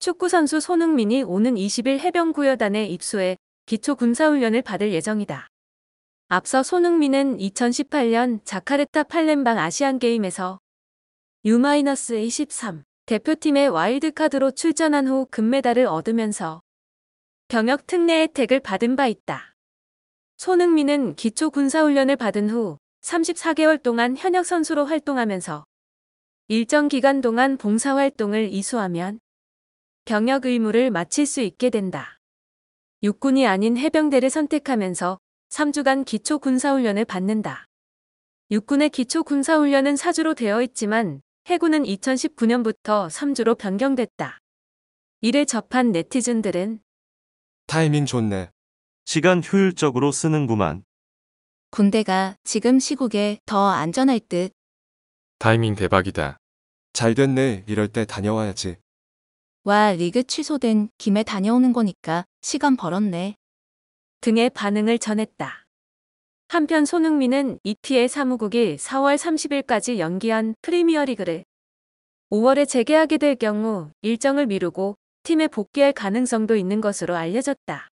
축구선수 손흥민이 오는 20일 해병구여단에 입소해 기초군사훈련을 받을 예정이다. 앞서 손흥민은 2018년 자카르타 팔렘방 아시안게임에서 U-23 대표팀의 와일드카드로 출전한 후 금메달을 얻으면서 경역 특례 혜택을 받은 바 있다. 손흥민은 기초 군사훈련을 받은 후 34개월 동안 현역 선수로 활동하면서 일정 기간 동안 봉사활동을 이수하면 병역 의무를 마칠 수 있게 된다. 육군이 아닌 해병대를 선택하면서 3주간 기초 군사훈련을 받는다. 육군의 기초 군사훈련은 4주로 되어 있지만 해군은 2019년부터 3주로 변경됐다. 이를 접한 네티즌들은 타이밍 좋네. 시간 효율적으로 쓰는구만. 군대가 지금 시국에 더 안전할 듯. 타이밍 대박이다. 잘 됐네. 이럴 때 다녀와야지. 와 리그 취소된 김에 다녀오는 거니까 시간 벌었네. 등의 반응을 전했다. 한편 손흥민은 이티의 e 사무국이 4월 30일까지 연기한 프리미어리그를 5월에 재개하게 될 경우 일정을 미루고 팀에 복귀할 가능성도 있는 것으로 알려졌다.